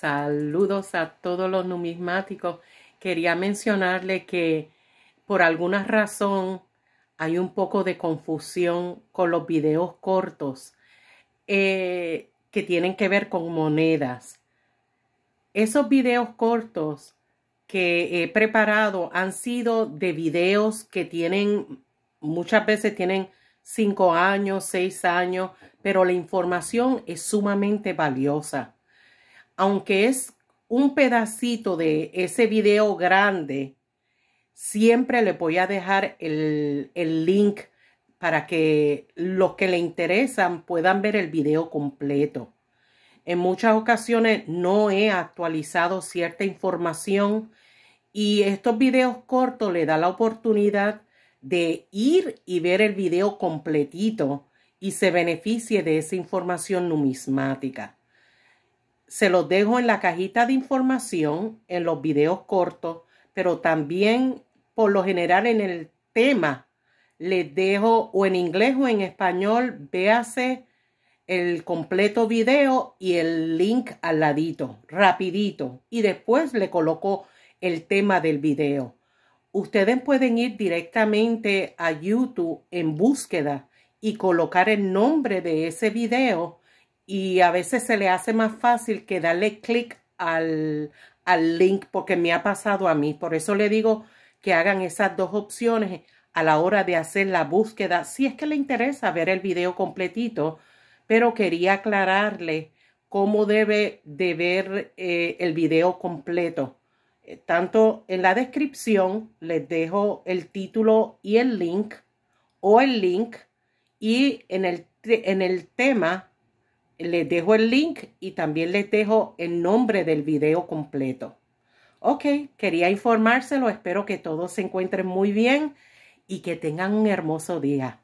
Saludos a todos los numismáticos. Quería mencionarle que por alguna razón hay un poco de confusión con los videos cortos eh, que tienen que ver con monedas. Esos videos cortos que he preparado han sido de videos que tienen, muchas veces tienen cinco años, seis años, pero la información es sumamente valiosa aunque es un pedacito de ese video grande, siempre le voy a dejar el, link para que los que le interesan puedan ver el video completo. En muchas ocasiones no he actualizado cierta información y estos videos cortos le da la oportunidad de ir y ver el video completito y se beneficie de esa información numismática se los dejo en la cajita de información, en los videos cortos, pero también por lo general en el tema les dejo o en inglés o en español, véase el completo video y el link al ladito, rapidito, y después le coloco el tema del video. Ustedes pueden ir directamente a YouTube en búsqueda y colocar el nombre de ese video y a veces se le hace más fácil que darle clic al, al link porque me ha pasado a mí. Por eso le digo que hagan esas dos opciones a la hora de hacer la búsqueda, si es que le interesa ver el video completito, pero quería aclararle cómo debe de ver eh, el video completo. Eh, tanto en la descripción les dejo el título y el link o el link y en el, en el tema les dejo el link y también les dejo el nombre del video completo. Ok, quería informárselo, espero que todos se encuentren muy bien y que tengan un hermoso día.